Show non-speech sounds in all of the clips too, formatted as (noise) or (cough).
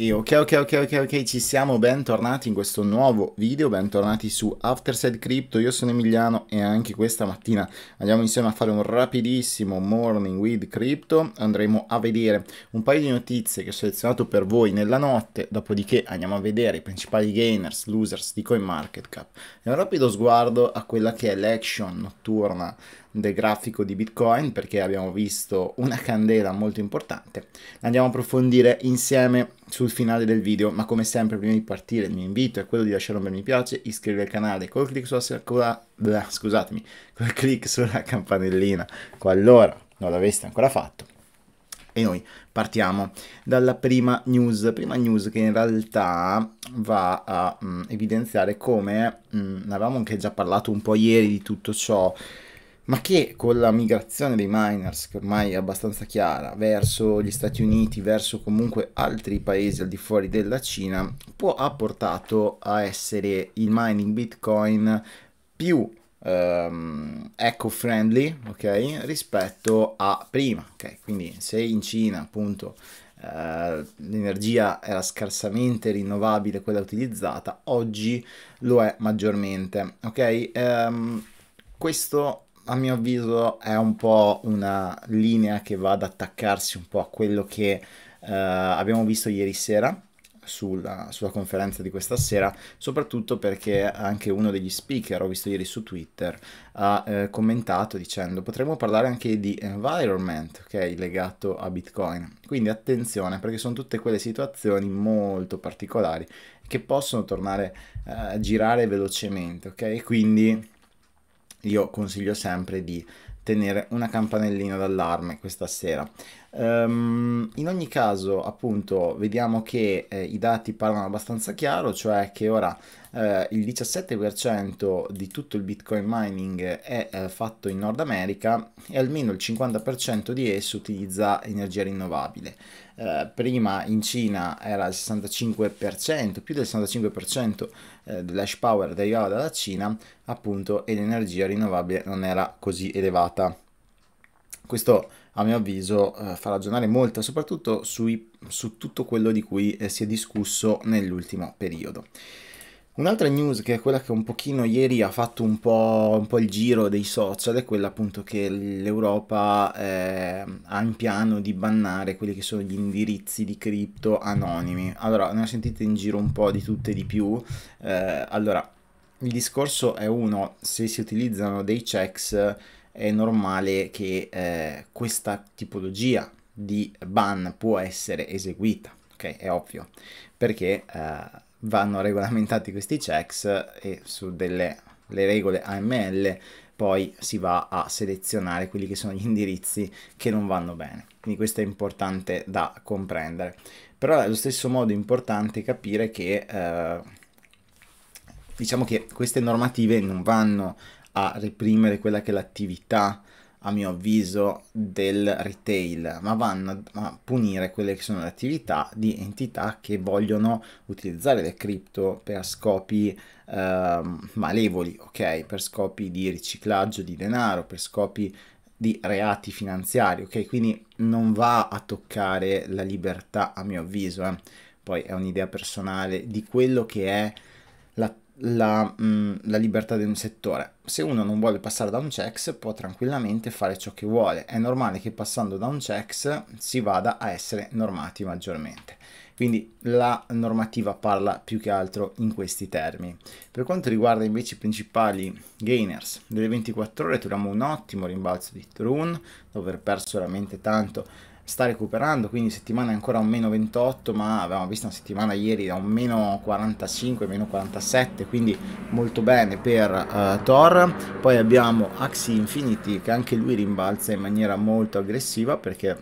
E ok ok ok ok ok ci siamo, bentornati in questo nuovo video, bentornati su Afterside Crypto, io sono Emiliano e anche questa mattina andiamo insieme a fare un rapidissimo morning with crypto, andremo a vedere un paio di notizie che ho selezionato per voi nella notte, dopodiché andiamo a vedere i principali gainers, losers di CoinMarketCap e un rapido sguardo a quella che è l'action notturna del grafico di Bitcoin perché abbiamo visto una candela molto importante. Andiamo a approfondire insieme sul finale del video, ma come sempre prima di partire il mio invito è quello di lasciare un bel mi piace, iscrivervi al canale col clic sulla, con la, scusatemi, col clic sulla campanellina, qualora non l'aveste ancora fatto. E noi partiamo dalla prima news, prima news che in realtà va a mh, mm, evidenziare come, mm, ne avevamo anche già parlato un po' ieri di tutto ciò, ma che con la migrazione dei miners, che ormai è abbastanza chiara, verso gli Stati Uniti, verso comunque altri paesi al di fuori della Cina, può, ha portato a essere il mining Bitcoin più Um, eco-friendly okay, rispetto a prima. Okay? Quindi se in Cina appunto eh, l'energia era scarsamente rinnovabile quella utilizzata, oggi lo è maggiormente. Okay? Um, questo a mio avviso è un po' una linea che va ad attaccarsi un po' a quello che eh, abbiamo visto ieri sera sulla, sulla, conferenza di questa sera, soprattutto perché anche uno degli speaker, ho visto ieri su Twitter, ha eh, commentato dicendo potremmo parlare anche di environment, ok, legato a Bitcoin. Quindi attenzione perché sono tutte quelle situazioni molto particolari che possono tornare eh, a girare velocemente, ok? Quindi io consiglio sempre di tenere una campanellina d'allarme questa sera Um, in ogni caso, appunto, vediamo che eh, i dati parlano abbastanza chiaro, cioè che ora eh, il 17% di tutto il Bitcoin mining è eh, fatto in Nord America e almeno il 50% di esso utilizza energia rinnovabile. Eh, prima in Cina era il 65%, più del 65% eh, dell'ash power derivava dalla Cina, appunto, e l'energia rinnovabile non era così elevata questo a mio avviso eh, fa ragionare molto, soprattutto sui, su tutto quello di cui eh, si è discusso nell'ultimo periodo. Un'altra news che è quella che un pochino ieri ha fatto un po', un po il giro dei social è quella appunto che l'Europa eh, ha in piano di bannare quelli che sono gli indirizzi di cripto anonimi. Allora, ne ho sentite in giro un po' di tutte e di più. Eh, allora, il discorso è uno, se si utilizzano dei checks è normale che eh, questa tipologia di ban può essere eseguita, ok? È ovvio, perché eh, vanno regolamentati questi checks e su delle regole AML poi si va a selezionare quelli che sono gli indirizzi che non vanno bene. Quindi questo è importante da comprendere. Però allo stesso modo è importante capire che eh, diciamo che queste normative non vanno a reprimere quella che è l'attività, a mio avviso, del retail, ma vanno a punire quelle che sono le attività di entità che vogliono utilizzare le cripto per scopi eh, malevoli, ok? Per scopi di riciclaggio di denaro, per scopi di reati finanziari, ok? Quindi non va a toccare la libertà, a mio avviso, eh. poi è un'idea personale di quello che è la, mh, mm, la, libertà di un settore. Se uno non vuole passare da un checks può tranquillamente fare ciò che vuole. È normale che passando da un checks si vada a essere normati maggiormente. Quindi la normativa parla più che altro in questi termini. Per quanto riguarda invece i principali gainers delle 24 ore troviamo un ottimo rimbalzo di Trun dopo aver perso veramente tanto sta recuperando, quindi settimana è ancora un meno 28, ma avevamo visto una settimana ieri da un meno 45, meno 47, quindi molto bene per uh, Thor. Poi abbiamo Axi Infinity che anche lui rimbalza in maniera molto aggressiva perché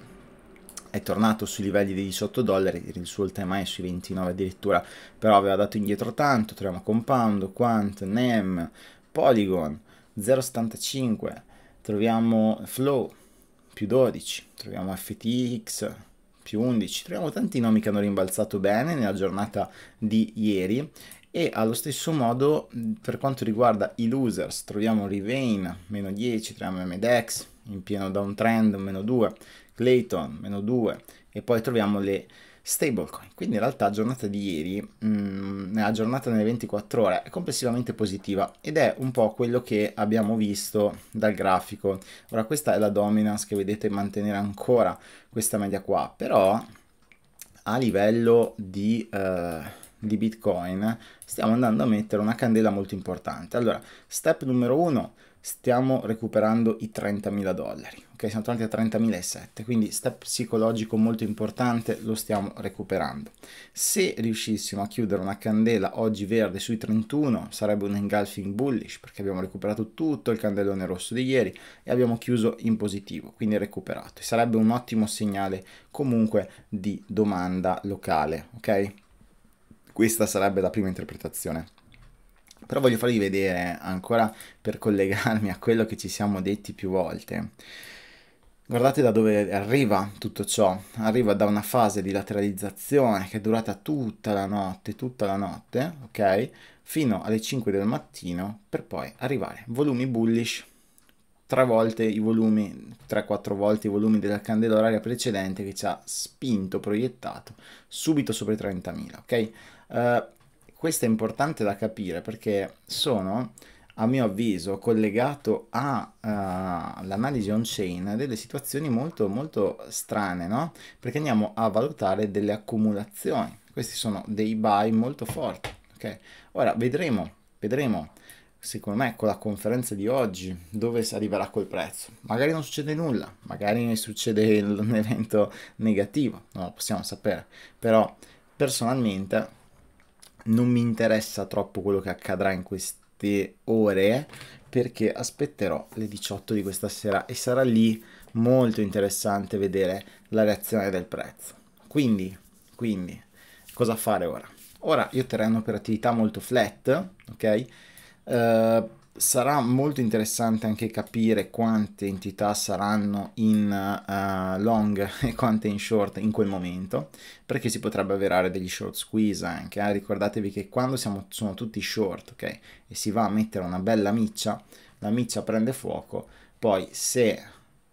è tornato sui livelli dei 18 dollari, il suo ultimo è sui 29 addirittura, però aveva dato indietro tanto, troviamo Compound, Quant, NEM, Polygon, 0,75, troviamo Flow, più 12, troviamo FTX più 11, troviamo tanti nomi che hanno rimbalzato bene nella giornata di ieri e allo stesso modo per quanto riguarda i losers troviamo Rivain meno 10, troviamo MDX in pieno downtrend meno 2, Clayton meno 2 e poi troviamo le stablecoin. Quindi in realtà la giornata di ieri, mh, mm, la giornata nelle 24 ore, è complessivamente positiva ed è un po' quello che abbiamo visto dal grafico. Ora questa è la dominance che vedete mantenere ancora questa media qua, però a livello di... Eh, di Bitcoin, stiamo andando a mettere una candela molto importante. Allora, step numero uno, stiamo recuperando i 30.000 dollari, ok? Siamo tornati a 30.007, quindi step psicologico molto importante, lo stiamo recuperando. Se riuscissimo a chiudere una candela oggi verde sui 31 sarebbe un engulfing bullish perché abbiamo recuperato tutto il candelone rosso di ieri e abbiamo chiuso in positivo, quindi recuperato. Sarebbe un ottimo segnale comunque di domanda locale, ok? Questa sarebbe la prima interpretazione. Però voglio farvi vedere ancora per collegarmi a quello che ci siamo detti più volte. Guardate da dove arriva tutto ciò, arriva da una fase di lateralizzazione che è durata tutta la notte, tutta la notte, ok? Fino alle 5 del mattino per poi arrivare. Volumi bullish, tre volte i volumi, 3-4 volte i volumi della candela oraria precedente che ci ha spinto, proiettato subito sopra i 30.000, ok? Eh, questo è importante da capire perché sono, a mio avviso, collegato all'analisi eh, uh, on-chain delle situazioni molto, molto strane, no? Perché andiamo a valutare delle accumulazioni. Questi sono dei buy molto forti, ok? Ora vedremo, vedremo secondo me con la conferenza di oggi dove si arriverà col prezzo magari non succede nulla magari succede (laughs) un evento negativo non lo possiamo sapere però personalmente non mi interessa troppo quello che accadrà in queste ore perché aspetterò le 18 di questa sera e sarà lì molto interessante vedere la reazione del prezzo. Quindi, quindi cosa fare ora? Ora io terrei un'operatività molto flat, ok? Uh, sarà molto interessante anche capire quante entità saranno in uh, long (laughs) e quante in short in quel momento, perché si potrebbe avverare degli short squeeze anche. Eh? Ricordatevi che quando siamo, sono tutti short, ok, e si va a mettere una bella miccia, la miccia prende fuoco, poi se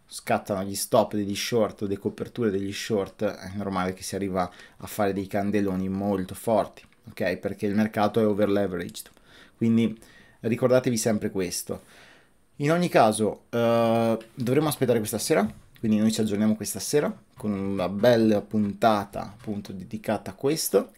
scattano gli stop degli short o le coperture degli short, è normale che si arriva a fare dei candeloni molto forti, ok, perché il mercato è over leveraged. Quindi ricordatevi sempre questo. In ogni caso, eh, dovremo aspettare questa sera, quindi noi ci aggiorniamo questa sera con una bella puntata appunto dedicata a questo.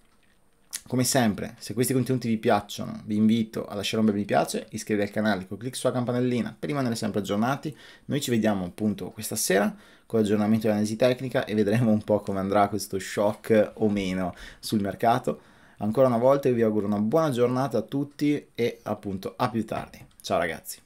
Come sempre, se questi contenuti vi piacciono, vi invito a lasciare un bel mi piace, iscrivervi al canale con clic sulla campanellina per rimanere sempre aggiornati. Noi ci vediamo appunto questa sera con l'aggiornamento di analisi tecnica e vedremo un po' come andrà questo shock o meno sul mercato. Ancora una volta vi auguro una buona giornata a tutti e appunto a più tardi. Ciao ragazzi.